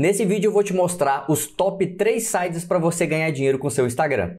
Nesse vídeo eu vou te mostrar os top 3 sites para você ganhar dinheiro com seu Instagram.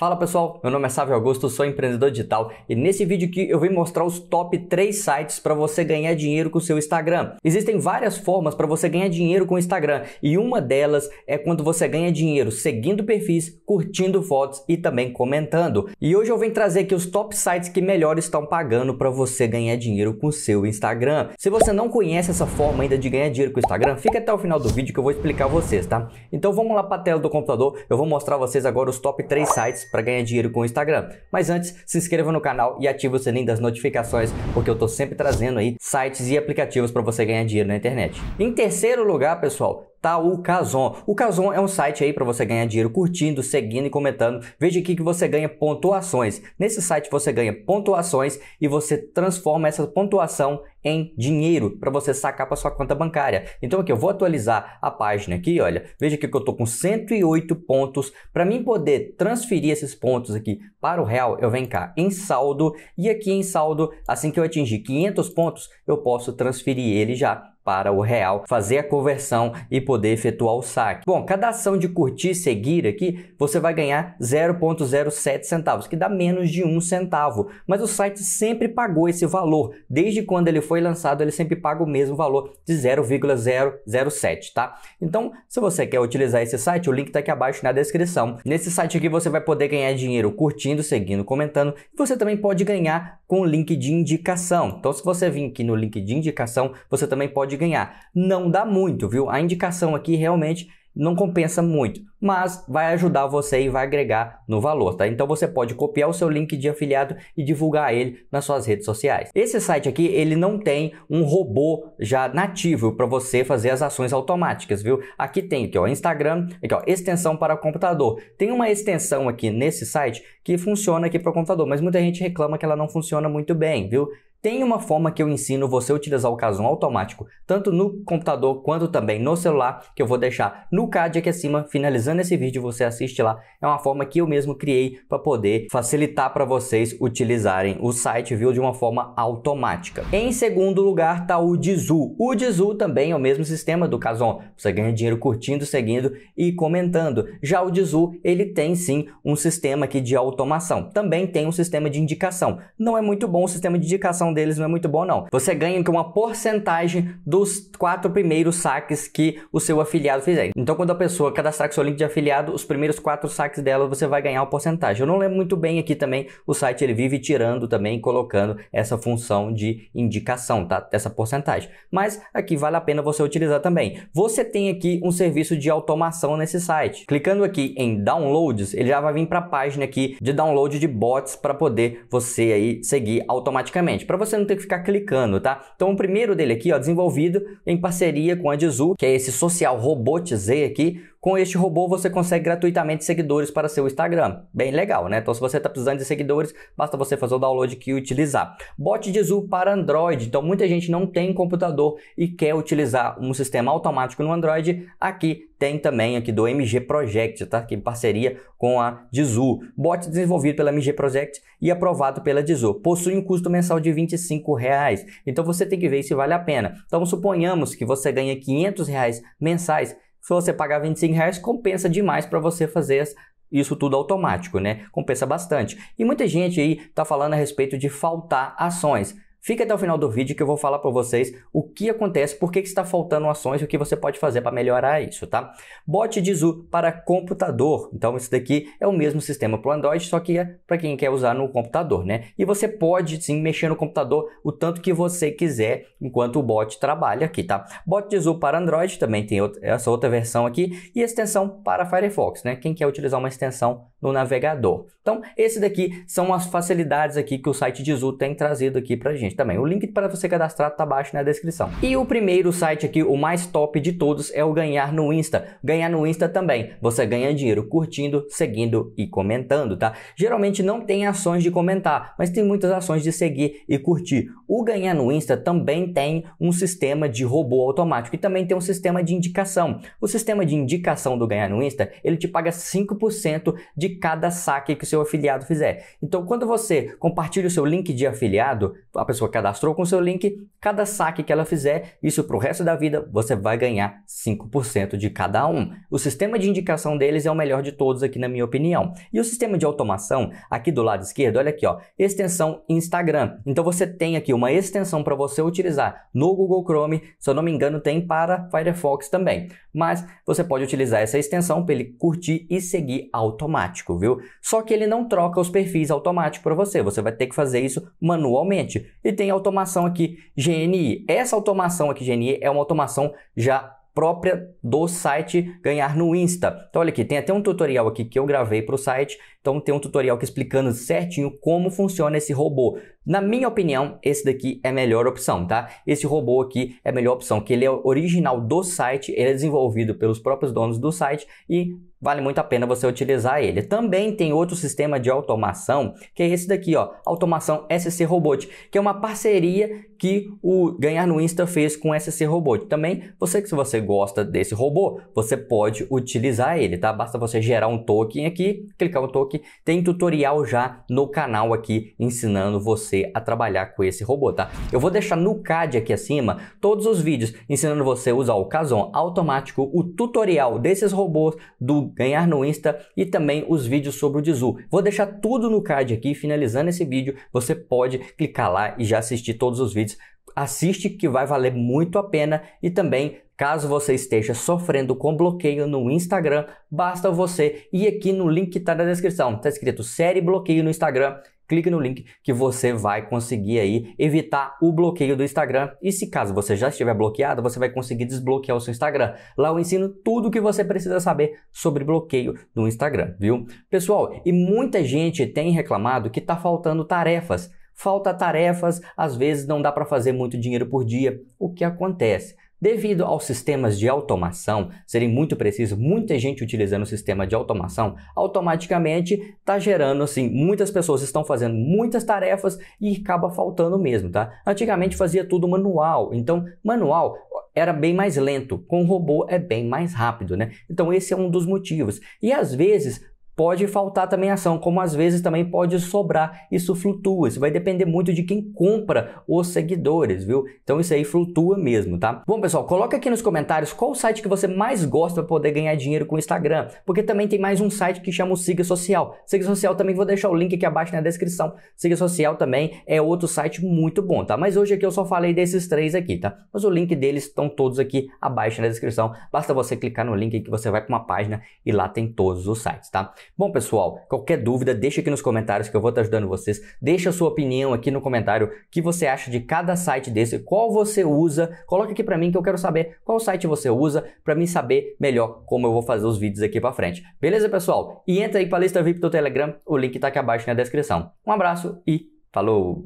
Fala pessoal, meu nome é Sávio Augusto, sou empreendedor digital e nesse vídeo aqui eu vim mostrar os top 3 sites para você ganhar dinheiro com o seu Instagram. Existem várias formas para você ganhar dinheiro com o Instagram e uma delas é quando você ganha dinheiro seguindo perfis, curtindo fotos e também comentando. E hoje eu vim trazer aqui os top sites que melhor estão pagando para você ganhar dinheiro com o seu Instagram. Se você não conhece essa forma ainda de ganhar dinheiro com o Instagram, fica até o final do vídeo que eu vou explicar a vocês, tá? Então vamos lá para a tela do computador, eu vou mostrar a vocês agora os top 3 sites para ganhar dinheiro com o Instagram. Mas antes, se inscreva no canal e ative o sininho das notificações, porque eu estou sempre trazendo aí sites e aplicativos para você ganhar dinheiro na internet. Em terceiro lugar, pessoal, tá o Kazon. O Kazon é um site aí para você ganhar dinheiro curtindo, seguindo e comentando. Veja aqui que você ganha pontuações. Nesse site você ganha pontuações e você transforma essa pontuação em dinheiro para você sacar para sua conta bancária. Então aqui eu vou atualizar a página aqui, olha. Veja aqui que eu tô com 108 pontos. Para mim poder transferir esses pontos aqui para o real, eu venho cá em saldo e aqui em saldo, assim que eu atingir 500 pontos, eu posso transferir ele já para o real, fazer a conversão e poder efetuar o saque. Bom, cada ação de curtir e seguir aqui, você vai ganhar 0,07 centavos, que dá menos de um centavo. Mas o site sempre pagou esse valor. Desde quando ele foi lançado, ele sempre paga o mesmo valor de 0,007, tá? Então, se você quer utilizar esse site, o link está aqui abaixo na descrição. Nesse site aqui você vai poder ganhar dinheiro curtindo, seguindo, comentando. Você também pode ganhar com link de indicação. Então, se você vir aqui no link de indicação, você também pode ganhar. Não dá muito, viu? A indicação aqui realmente não compensa muito, mas vai ajudar você e vai agregar no valor, tá? Então você pode copiar o seu link de afiliado e divulgar ele nas suas redes sociais. Esse site aqui, ele não tem um robô já nativo para você fazer as ações automáticas, viu? Aqui tem aqui, ó, Instagram, aqui, ó, extensão para computador. Tem uma extensão aqui nesse site que funciona aqui para o computador, mas muita gente reclama que ela não funciona muito bem, viu? Tem uma forma que eu ensino você a utilizar o Kazum automático, tanto no computador quanto também no celular, que eu vou deixar no card aqui acima, finalizando esse vídeo, você assiste lá. É uma forma que eu mesmo criei para poder facilitar para vocês utilizarem o site, viu, de uma forma automática. Em segundo lugar tá o Dizu. O Dizu também é o mesmo sistema do Kazon. Você ganha dinheiro curtindo, seguindo e comentando. Já o Dizu, ele tem sim um sistema aqui de automação. Também tem um sistema de indicação. Não é muito bom o sistema de indicação deles não é muito boa não. Você ganha então uma porcentagem dos quatro primeiros saques que o seu afiliado fizer. Então quando a pessoa cadastrar com seu link de afiliado, os primeiros quatro saques dela você vai ganhar uma porcentagem. Eu não lembro muito bem aqui também, o site ele vive tirando também, colocando essa função de indicação, tá? Essa porcentagem. Mas aqui vale a pena você utilizar também. Você tem aqui um serviço de automação nesse site. Clicando aqui em downloads, ele já vai vir para a página aqui de download de bots para poder você aí seguir automaticamente você não ter que ficar clicando, tá? Então o primeiro dele aqui, ó, desenvolvido em parceria com a Dizu, que é esse social robotizei aqui, com este robô você consegue gratuitamente seguidores para seu Instagram. Bem legal, né? Então se você está precisando de seguidores, basta você fazer o download aqui e utilizar. Bot de Zoom para Android. Então muita gente não tem computador e quer utilizar um sistema automático no Android. Aqui tem também aqui do MG Project, tá? Que é em parceria com a Dizu. Bot desenvolvido pela MG Project e aprovado pela Dizu. Possui um custo mensal de 25 reais. Então você tem que ver se vale a pena. Então suponhamos que você ganha 500 reais mensais se você pagar 25 reais, compensa demais para você fazer isso tudo automático, né? Compensa bastante. E muita gente aí está falando a respeito de faltar ações. Fica até o final do vídeo que eu vou falar para vocês o que acontece, por que está faltando ações e o que você pode fazer para melhorar isso, tá? Bot de Zoo para computador. Então, isso daqui é o mesmo sistema para o Android, só que é para quem quer usar no computador, né? E você pode sim mexer no computador o tanto que você quiser enquanto o bot trabalha aqui, tá? Bot de Zoo para Android também tem essa outra versão aqui e extensão para Firefox, né? Quem quer utilizar uma extensão no navegador. Então, esse daqui são as facilidades aqui que o site de Zoo tem trazido aqui para gente gente também. O link para você cadastrar tá abaixo na descrição. E o primeiro site aqui, o mais top de todos, é o Ganhar no Insta. Ganhar no Insta também. Você ganha dinheiro curtindo, seguindo e comentando, tá? Geralmente não tem ações de comentar, mas tem muitas ações de seguir e curtir. O Ganhar no Insta também tem um sistema de robô automático e também tem um sistema de indicação. O sistema de indicação do Ganhar no Insta, ele te paga 5% de cada saque que o seu afiliado fizer. Então, quando você compartilha o seu link de afiliado, a pessoa pessoa cadastrou com seu link, cada saque que ela fizer, isso para o resto da vida, você vai ganhar 5% de cada um. O sistema de indicação deles é o melhor de todos aqui na minha opinião. E o sistema de automação, aqui do lado esquerdo, olha aqui, ó, extensão Instagram. Então você tem aqui uma extensão para você utilizar no Google Chrome, se eu não me engano tem para Firefox também. Mas você pode utilizar essa extensão para ele curtir e seguir automático, viu? Só que ele não troca os perfis automáticos para você, você vai ter que fazer isso manualmente e tem automação aqui GNI. Essa automação aqui GNI é uma automação já própria do site ganhar no Insta. Então olha aqui, tem até um tutorial aqui que eu gravei para o site então tem um tutorial que explicando certinho como funciona esse robô. Na minha opinião, esse daqui é a melhor opção, tá? Esse robô aqui é a melhor opção, que ele é original do site, ele é desenvolvido pelos próprios donos do site e vale muito a pena você utilizar ele. Também tem outro sistema de automação, que é esse daqui, ó, Automação SC Robot, que é uma parceria que o Ganhar no Insta fez com o SC Robot. Também, você que se você gosta desse robô, você pode utilizar ele, tá? Basta você gerar um token aqui, clicar no token tem tutorial já no canal aqui ensinando você a trabalhar com esse robô, tá? Eu vou deixar no card aqui acima todos os vídeos ensinando você a usar o Kazon automático, o tutorial desses robôs do ganhar no Insta e também os vídeos sobre o Dizu. Vou deixar tudo no card aqui, finalizando esse vídeo, você pode clicar lá e já assistir todos os vídeos assiste que vai valer muito a pena e também Caso você esteja sofrendo com bloqueio no Instagram, basta você ir aqui no link que está na descrição. Está escrito série bloqueio no Instagram. Clique no link que você vai conseguir aí evitar o bloqueio do Instagram. E se caso você já estiver bloqueado, você vai conseguir desbloquear o seu Instagram. Lá eu ensino tudo o que você precisa saber sobre bloqueio no Instagram, viu? Pessoal, e muita gente tem reclamado que está faltando tarefas falta tarefas, às vezes não dá para fazer muito dinheiro por dia. O que acontece? Devido aos sistemas de automação serem muito precisos, muita gente utilizando o sistema de automação, automaticamente está gerando assim, muitas pessoas estão fazendo muitas tarefas e acaba faltando mesmo, tá? Antigamente fazia tudo manual, então manual era bem mais lento, com robô é bem mais rápido, né? Então esse é um dos motivos. E às vezes Pode faltar também ação, como às vezes também pode sobrar. Isso flutua, isso vai depender muito de quem compra os seguidores, viu? Então isso aí flutua mesmo, tá? Bom, pessoal, coloca aqui nos comentários qual site que você mais gosta para poder ganhar dinheiro com o Instagram, porque também tem mais um site que chama o Siga Social. Siga Social também vou deixar o link aqui abaixo na descrição. Siga Social também é outro site muito bom, tá? Mas hoje aqui eu só falei desses três aqui, tá? Mas o link deles estão todos aqui abaixo na descrição. Basta você clicar no link que você vai para uma página e lá tem todos os sites, tá? Bom, pessoal, qualquer dúvida, deixa aqui nos comentários que eu vou estar ajudando vocês. Deixa a sua opinião aqui no comentário, que você acha de cada site desse, qual você usa. Coloca aqui para mim que eu quero saber qual site você usa para mim saber melhor como eu vou fazer os vídeos aqui para frente. Beleza, pessoal? E entra aí para a lista VIP do Telegram, o link tá aqui abaixo na descrição. Um abraço e falou.